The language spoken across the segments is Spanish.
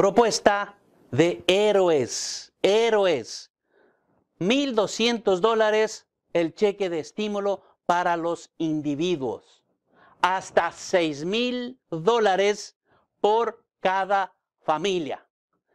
Propuesta de héroes, héroes. 1.200 dólares el cheque de estímulo para los individuos. Hasta 6.000 dólares por cada familia.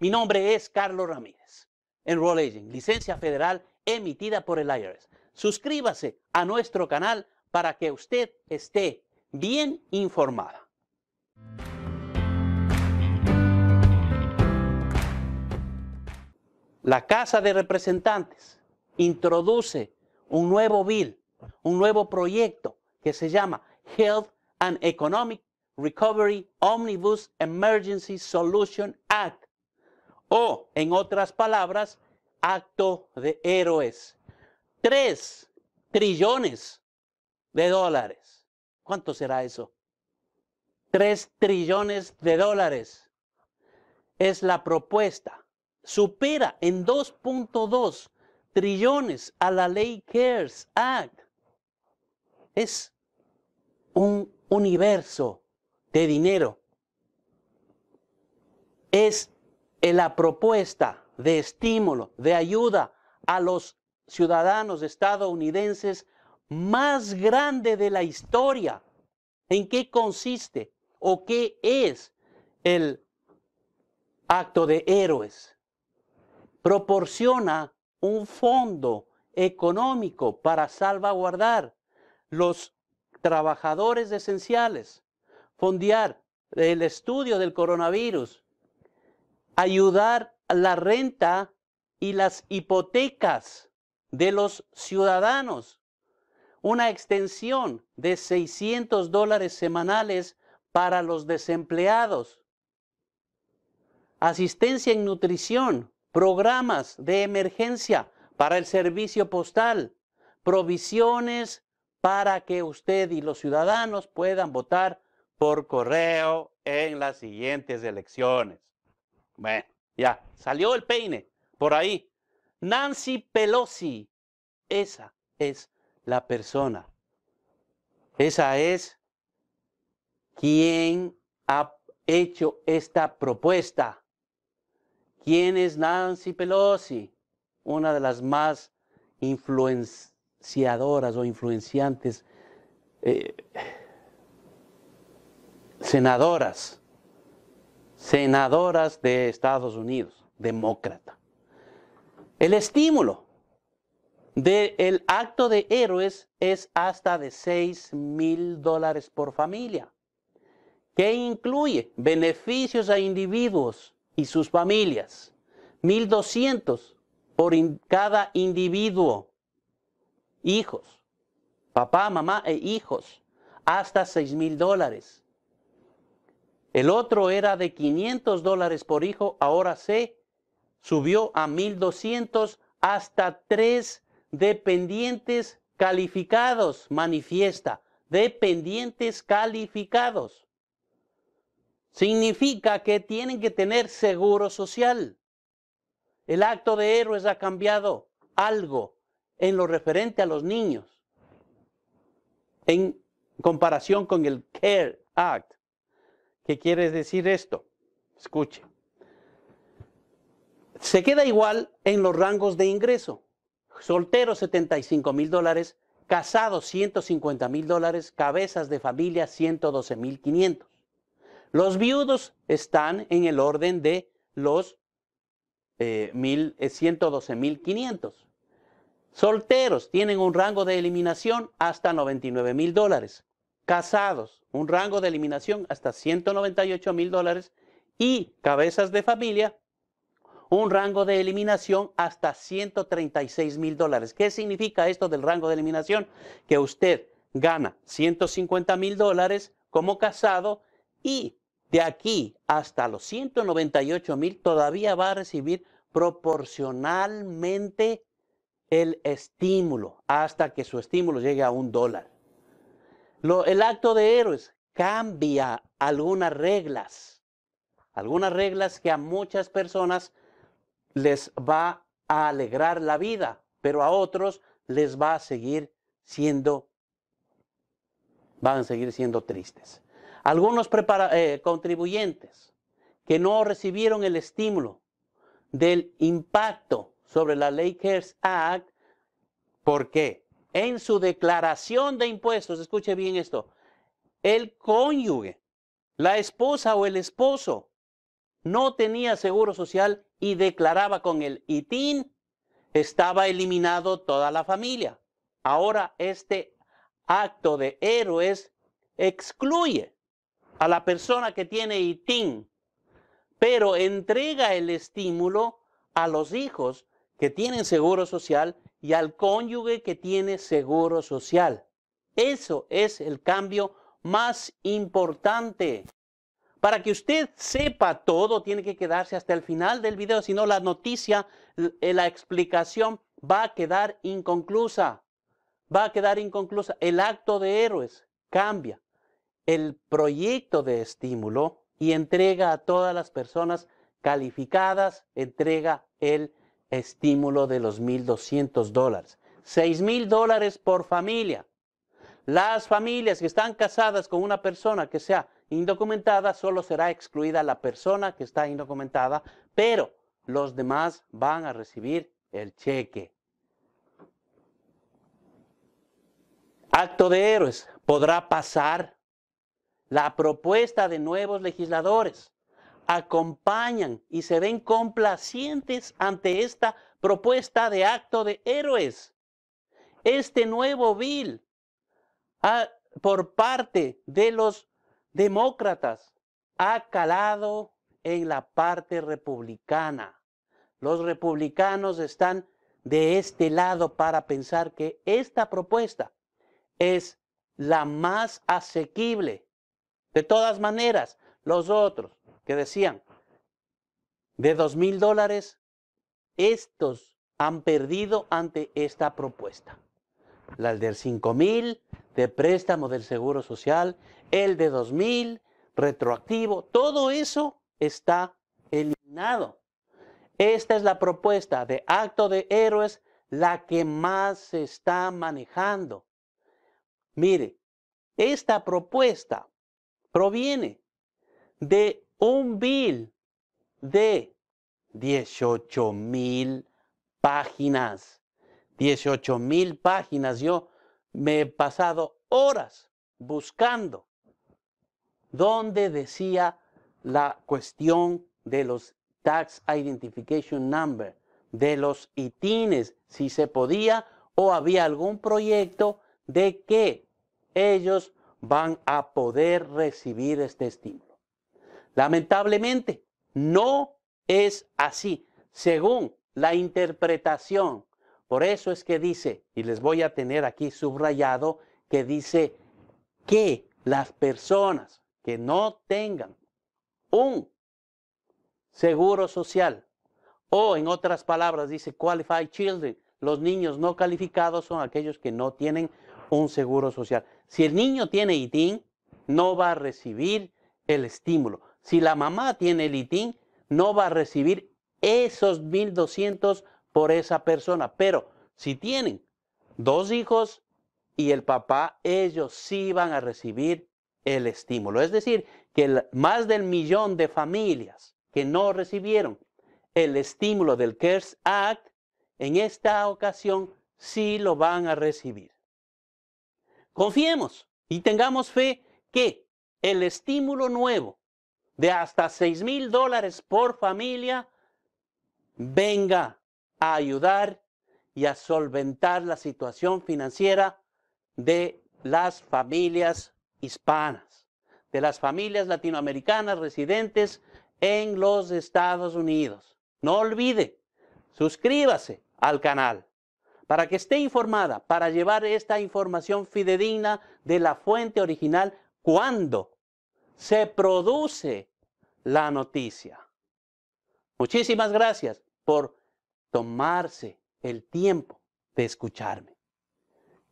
Mi nombre es Carlos Ramírez. Enroll Aging, licencia federal emitida por el IRS. Suscríbase a nuestro canal para que usted esté bien informada. La Casa de Representantes introduce un nuevo bill, un nuevo proyecto que se llama Health and Economic Recovery Omnibus Emergency Solution Act, o en otras palabras, acto de héroes. Tres trillones de dólares. ¿Cuánto será eso? Tres trillones de dólares es la propuesta supera en 2.2 trillones a la ley CARES Act. Es un universo de dinero. Es eh, la propuesta de estímulo, de ayuda a los ciudadanos estadounidenses más grande de la historia. ¿En qué consiste o qué es el acto de héroes? proporciona un fondo económico para salvaguardar los trabajadores esenciales, fondear el estudio del coronavirus, ayudar la renta y las hipotecas de los ciudadanos, una extensión de 600 dólares semanales para los desempleados, asistencia en nutrición programas de emergencia para el servicio postal, provisiones para que usted y los ciudadanos puedan votar por correo en las siguientes elecciones. Bueno, ya, salió el peine por ahí. Nancy Pelosi, esa es la persona. Esa es quien ha hecho esta propuesta ¿Quién es Nancy Pelosi? Una de las más influenciadoras o influenciantes eh, senadoras, senadoras de Estados Unidos, demócrata. El estímulo del acto de héroes es hasta de 6 mil dólares por familia, que incluye beneficios a individuos y sus familias. 1.200 por cada individuo. Hijos, papá, mamá e hijos, hasta 6.000 dólares. El otro era de 500 dólares por hijo, ahora se subió a 1.200 hasta tres dependientes calificados, manifiesta, dependientes calificados. Significa que tienen que tener seguro social. El acto de héroes ha cambiado algo en lo referente a los niños en comparación con el CARE Act. ¿Qué quiere decir esto? Escuche. Se queda igual en los rangos de ingreso. Soltero 75 mil dólares, casados 150 mil dólares, cabezas de familia 112 mil 500. Los viudos están en el orden de los 112.500. Eh, eh, Solteros tienen un rango de eliminación hasta 99,000 dólares. Casados, un rango de eliminación hasta 198,000 dólares. Y cabezas de familia, un rango de eliminación hasta 136 mil dólares. ¿Qué significa esto del rango de eliminación? Que usted gana 150 mil dólares como casado y de aquí hasta los 198 mil todavía va a recibir proporcionalmente el estímulo hasta que su estímulo llegue a un dólar. Lo, el acto de héroes cambia algunas reglas, algunas reglas que a muchas personas les va a alegrar la vida, pero a otros les va a seguir siendo, van a seguir siendo tristes. Algunos eh, contribuyentes que no recibieron el estímulo del impacto sobre la ley CARES Act, ¿por qué? En su declaración de impuestos, escuche bien esto, el cónyuge, la esposa o el esposo no tenía seguro social y declaraba con el ITIN, estaba eliminado toda la familia. Ahora este acto de héroes excluye a la persona que tiene ITIN, pero entrega el estímulo a los hijos que tienen seguro social y al cónyuge que tiene seguro social. Eso es el cambio más importante. Para que usted sepa todo, tiene que quedarse hasta el final del video, si no la noticia, la explicación va a quedar inconclusa. Va a quedar inconclusa. El acto de héroes cambia el proyecto de estímulo y entrega a todas las personas calificadas, entrega el estímulo de los 1.200 dólares. 6.000 dólares por familia. Las familias que están casadas con una persona que sea indocumentada, solo será excluida la persona que está indocumentada, pero los demás van a recibir el cheque. Acto de héroes. Podrá pasar la propuesta de nuevos legisladores, acompañan y se ven complacientes ante esta propuesta de acto de héroes. Este nuevo bill ah, por parte de los demócratas ha calado en la parte republicana. Los republicanos están de este lado para pensar que esta propuesta es la más asequible de todas maneras, los otros que decían de dos mil dólares, estos han perdido ante esta propuesta. La del cinco mil, de préstamo del Seguro Social, el de dos mil, retroactivo, todo eso está eliminado. Esta es la propuesta de acto de héroes, la que más se está manejando. Mire, esta propuesta proviene de un bill de 18 mil páginas. 18 mil páginas. Yo me he pasado horas buscando dónde decía la cuestión de los Tax Identification Number, de los ITINES, si se podía o había algún proyecto de que ellos van a poder recibir este estímulo. Lamentablemente, no es así, según la interpretación. Por eso es que dice, y les voy a tener aquí subrayado, que dice que las personas que no tengan un seguro social, o en otras palabras dice qualified children, los niños no calificados son aquellos que no tienen un seguro social. Si el niño tiene ITIN, no va a recibir el estímulo. Si la mamá tiene el ITIN, no va a recibir esos 1.200 por esa persona. Pero si tienen dos hijos y el papá, ellos sí van a recibir el estímulo. Es decir, que más del millón de familias que no recibieron el estímulo del CARES Act, en esta ocasión sí lo van a recibir. Confiemos y tengamos fe que el estímulo nuevo de hasta 6 mil dólares por familia venga a ayudar y a solventar la situación financiera de las familias hispanas, de las familias latinoamericanas residentes en los Estados Unidos. No olvide, suscríbase al canal para que esté informada, para llevar esta información fidedigna de la fuente original cuando se produce la noticia. Muchísimas gracias por tomarse el tiempo de escucharme.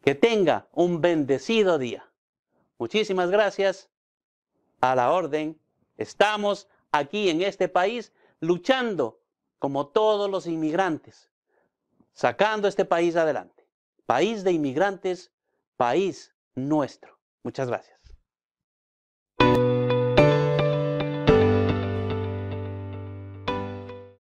Que tenga un bendecido día. Muchísimas gracias. A la orden. Estamos aquí en este país luchando como todos los inmigrantes sacando este país adelante. País de inmigrantes, país nuestro. Muchas gracias.